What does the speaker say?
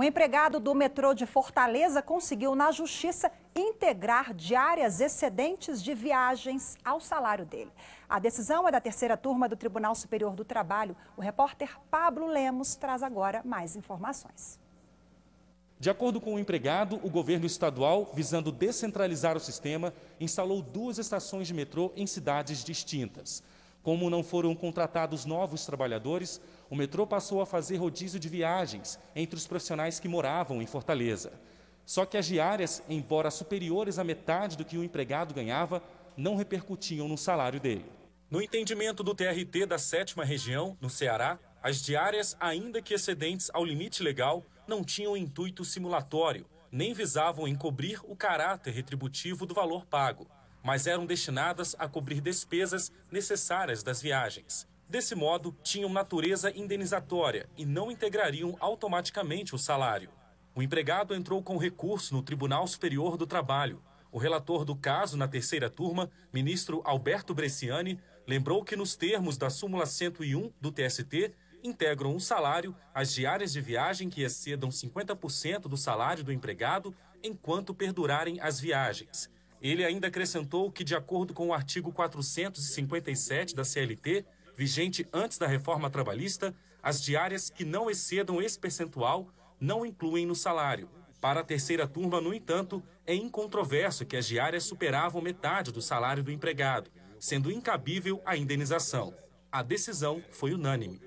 Um empregado do metrô de Fortaleza conseguiu na justiça integrar diárias excedentes de viagens ao salário dele. A decisão é da terceira turma do Tribunal Superior do Trabalho. O repórter Pablo Lemos traz agora mais informações. De acordo com o empregado, o governo estadual, visando descentralizar o sistema, instalou duas estações de metrô em cidades distintas. Como não foram contratados novos trabalhadores, o metrô passou a fazer rodízio de viagens entre os profissionais que moravam em Fortaleza. Só que as diárias, embora superiores à metade do que o empregado ganhava, não repercutiam no salário dele. No entendimento do TRT da sétima região, no Ceará, as diárias, ainda que excedentes ao limite legal, não tinham intuito simulatório, nem visavam encobrir o caráter retributivo do valor pago mas eram destinadas a cobrir despesas necessárias das viagens. Desse modo, tinham natureza indenizatória e não integrariam automaticamente o salário. O empregado entrou com recurso no Tribunal Superior do Trabalho. O relator do caso na terceira turma, ministro Alberto Bresciani, lembrou que, nos termos da súmula 101 do TST, integram o um salário as diárias de viagem que excedam 50% do salário do empregado enquanto perdurarem as viagens. Ele ainda acrescentou que, de acordo com o artigo 457 da CLT, vigente antes da reforma trabalhista, as diárias que não excedam esse percentual não incluem no salário. Para a terceira turma, no entanto, é incontroverso que as diárias superavam metade do salário do empregado, sendo incabível a indenização. A decisão foi unânime.